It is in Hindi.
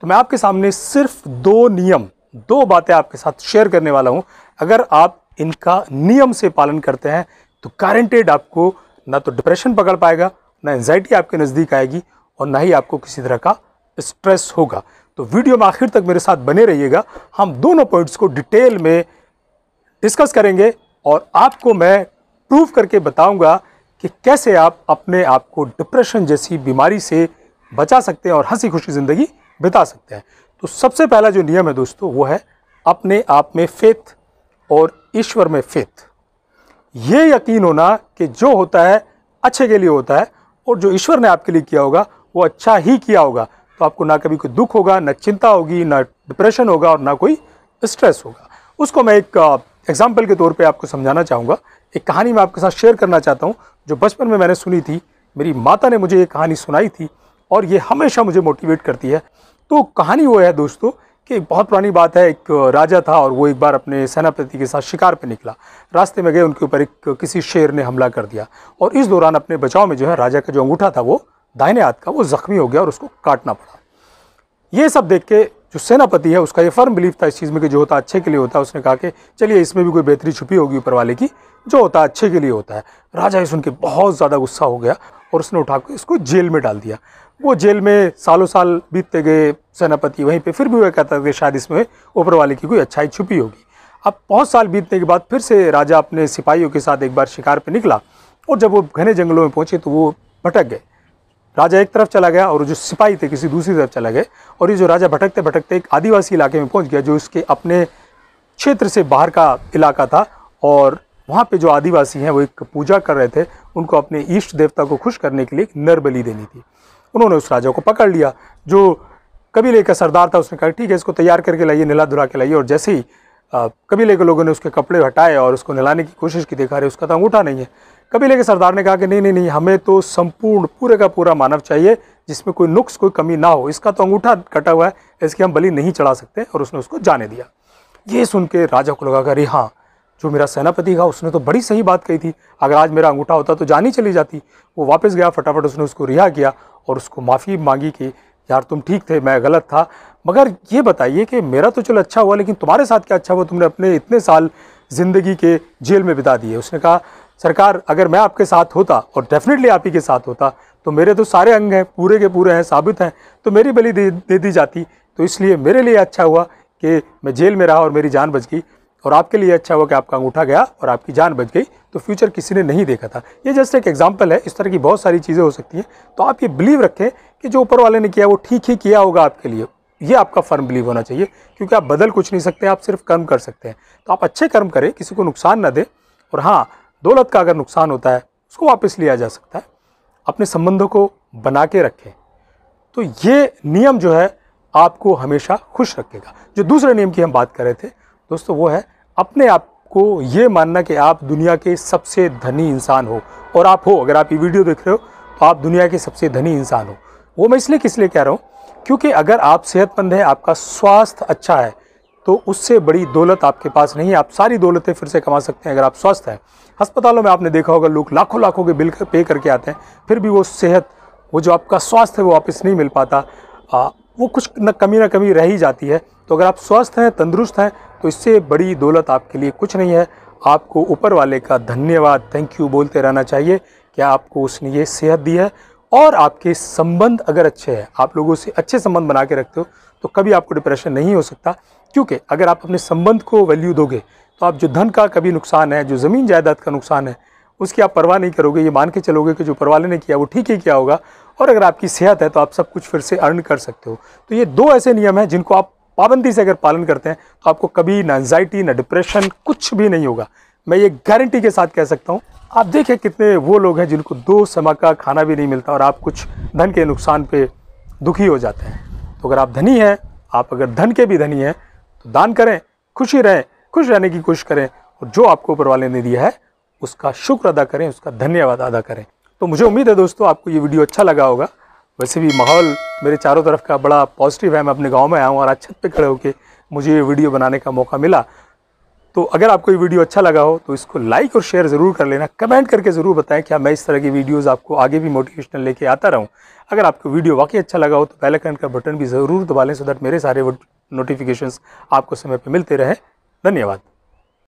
तो मैं आपके सामने सिर्फ दो नियम दो बातें आपके साथ शेयर करने वाला हूँ अगर आप इनका नियम से पालन करते हैं तो गारंटेड आपको ना तो डिप्रेशन पकड़ पाएगा ना एनजाइटी आपके नज़दीक आएगी और ना ही आपको किसी तरह का स्ट्रेस होगा तो वीडियो में आखिर तक मेरे साथ बने रहिएगा हम दोनों पॉइंट्स को डिटेल में डिस्कस करेंगे और आपको मैं प्रूव करके बताऊंगा कि कैसे आप अपने आप को डिप्रेशन जैसी बीमारी से बचा सकते हैं और हंसी खुशी ज़िंदगी बिता सकते हैं तो सबसे पहला जो नियम है दोस्तों वो है अपने आप में फेथ और ईश्वर में फेथ ये यकीन होना कि जो होता है अच्छे के लिए होता है और जो ईश्वर ने आपके लिए किया होगा वो अच्छा ही किया होगा तो आपको ना कभी कोई दुख होगा ना चिंता होगी ना डिप्रेशन होगा और ना कोई स्ट्रेस होगा उसको मैं एक एग्ज़ाम्पल के तौर पर आपको समझाना चाहूँगा एक कहानी मैं आपके साथ शेयर करना चाहता हूँ जो बचपन में मैंने सुनी थी मेरी माता ने मुझे ये कहानी सुनाई थी और ये हमेशा मुझे मोटिवेट करती है तो कहानी वो है दोस्तों कि बहुत पुरानी बात है एक राजा था और वो एक बार अपने सेनापति के साथ शिकार पर निकला रास्ते में गए उनके ऊपर एक किसी शेर ने हमला कर दिया और इस दौरान अपने बचाव में जो है राजा का जो अंगूठा था वो दाहिने हाथ का वो ज़ख्मी हो गया और उसको काटना पड़ा ये सब देख के जो सेनापति है उसका ये फर्म बिलीफ था इस चीज़ में कि जो होता अच्छे के लिए होता है उसने कहा कि चलिए इसमें भी कोई बेहतरी छुपी होगी ऊपर वाले की जो होता अच्छे के लिए होता है राजा ये सुन के बहुत ज़्यादा गुस्सा हो गया और उसने उठा कर इसको जेल में डाल दिया वो जेल में सालों साल बीतते गए सेनापति वहीं पर फिर भी वह कहता था कि शायद इसमें ऊपर वाले की कोई अच्छाई छुपी होगी अब बहुत साल बीतने के बाद फिर से राजा अपने सिपाहियों के साथ एक बार शिकार पर निकला और जब वो घने जंगलों में पहुँचे तो वो भटक गए राजा एक तरफ चला गया और जो सिपाही थे किसी दूसरी तरफ चला गए और ये जो राजा भटकते भटकते एक आदिवासी इलाके में पहुंच गया जो इसके अपने क्षेत्र से बाहर का इलाका था और वहाँ पे जो आदिवासी हैं वो एक पूजा कर रहे थे उनको अपने ईष्ट देवता को खुश करने के लिए एक नरबली देनी थी उन्होंने उस राजा को पकड़ लिया जो कबीले का सरदार था उसने कहा ठीक है इसको तैयार करके लाइए नला धुला के लाइए और जैसे ही कबीले के लोगों ने उसके कपड़े हटाए और उसको नहलाने की कोशिश की देखा रहे उसका तो अंगूठा नहीं है कबीले के सरदार ने कहा कि नहीं नहीं नहीं हमें तो संपूर्ण पूरे का पूरा मानव चाहिए जिसमें कोई नुक्स कोई कमी ना हो इसका तो अंगूठा कटा हुआ है इसकी हम बलि नहीं चढ़ा सकते और उसने उसको जाने दिया ये सुन के राजा को लगा अरे हाँ जो मेरा सेनापति था उसने तो बड़ी सही बात कही थी अगर आज मेरा अंगूठा होता तो जान ही चली जाती वो वापस गया फटाफट उसने उसको रिहा किया और उसको माफ़ी मांगी कि यार तुम ठीक थे मैं गलत था मगर ये बताइए कि मेरा तो चलो अच्छा हुआ लेकिन तुम्हारे साथ क्या अच्छा हुआ तुमने अपने इतने साल ज़िंदगी के जेल में बिता दिए उसने कहा सरकार अगर मैं आपके साथ होता और डेफिनेटली आप ही के साथ होता तो मेरे तो सारे अंग हैं पूरे के पूरे हैं साबित हैं तो मेरी बलि दे, दे दी जाती तो इसलिए मेरे लिए अच्छा हुआ कि मैं जेल में रहा और मेरी जान बच गई और आपके लिए अच्छा हुआ कि आपका अंगूठा गया और आपकी जान बच गई तो फ्यूचर किसी ने नहीं देखा था ये जस्ट एक एग्जाम्पल है इस तरह की बहुत सारी चीज़ें हो सकती हैं तो आप ये बिलीव रखें कि जो ऊपर वाले ने किया वो ठीक ही किया होगा आपके लिए ये आपका फर्म बिलीव होना चाहिए क्योंकि आप बदल कुछ नहीं सकते आप सिर्फ कर्म कर सकते हैं तो आप अच्छे कर्म करें किसी को नुकसान ना दें और हाँ दौलत का अगर नुकसान होता है उसको वापस लिया जा सकता है अपने संबंधों को बना के रखें तो ये नियम जो है आपको हमेशा खुश रखेगा जो दूसरे नियम की हम बात कर रहे थे दोस्तों वो है अपने आप को ये मानना कि आप दुनिया के सबसे धनी इंसान हो और आप हो अगर आप ये वीडियो देख रहे हो तो आप दुनिया के सबसे धनी इंसान हो वो मैं इसलिए किस लिए कह रहा हूँ क्योंकि अगर आप सेहतमंद हैं आपका स्वास्थ्य अच्छा है तो उससे बड़ी दौलत आपके पास नहीं है आप सारी दौलतें फिर से कमा सकते हैं अगर आप स्वस्थ हैं अस्पतालों में आपने देखा होगा लोग लाखों लाखों के बिल पे करके आते हैं फिर भी वो सेहत वो जो आपका स्वास्थ्य है वो वापस नहीं मिल पाता आ, वो कुछ न कमी ना कमी रह ही जाती है तो अगर आप स्वस्थ हैं तंदुरुस्त हैं तो इससे बड़ी दौलत आपके लिए कुछ नहीं है आपको ऊपर वाले का धन्यवाद थैंक यू बोलते रहना चाहिए क्या आपको उसने ये सेहत दी है और आपके संबंध अगर अच्छे हैं आप लोगों से अच्छे संबंध बना के रखते हो तो कभी आपको डिप्रेशन नहीं हो सकता क्योंकि अगर आप अपने संबंध को वैल्यू दोगे तो आप जो धन का कभी नुकसान है जो ज़मीन जायदाद का नुकसान है उसकी आप परवाह नहीं करोगे ये मान के चलोगे कि जो परवाले ने किया वो ठीक ही किया होगा और अगर आपकी सेहत है तो आप सब कुछ फिर से अर्न कर सकते हो तो ये दो ऐसे नियम हैं जिनको आप पाबंदी से अगर पालन करते हैं तो आपको कभी ना एनजाइटी ना डिप्रेशन कुछ भी नहीं होगा मैं ये गारंटी के साथ कह सकता हूँ आप देखें कितने वो लोग हैं जिनको दो समय का खाना भी नहीं मिलता और आप कुछ धन के नुकसान पे दुखी हो जाते हैं तो अगर आप धनी हैं आप अगर धन के भी धनी हैं तो दान करें खुशी रहें खुश रहने की कोशिश करें और जो आपको ऊपर वाले ने दिया है उसका शुक्र अदा करें उसका धन्यवाद अदा करें तो मुझे उम्मीद है दोस्तों आपको ये वीडियो अच्छा लगा होगा वैसे भी माहौल मेरे चारों तरफ का बड़ा पॉजिटिव है मैं अपने गाँव में आया हूँ और आज छत खड़े होकर मुझे ये वीडियो बनाने का मौका मिला तो अगर आपको ये वीडियो अच्छा लगा हो तो इसको लाइक और शेयर ज़रूर कर लेना कमेंट करके ज़रूर बताएं क्या हाँ, मैं इस तरह की वीडियोस आपको आगे भी मोटिवेशनल लेके आता रहूं अगर आपको वीडियो वाकई अच्छा लगा हो तो पहले कमेंट का बटन भी ज़रूर दबा लें सो दैट मेरे सारे नोटिफिकेशन आपको समय पर मिलते रहे धन्यवाद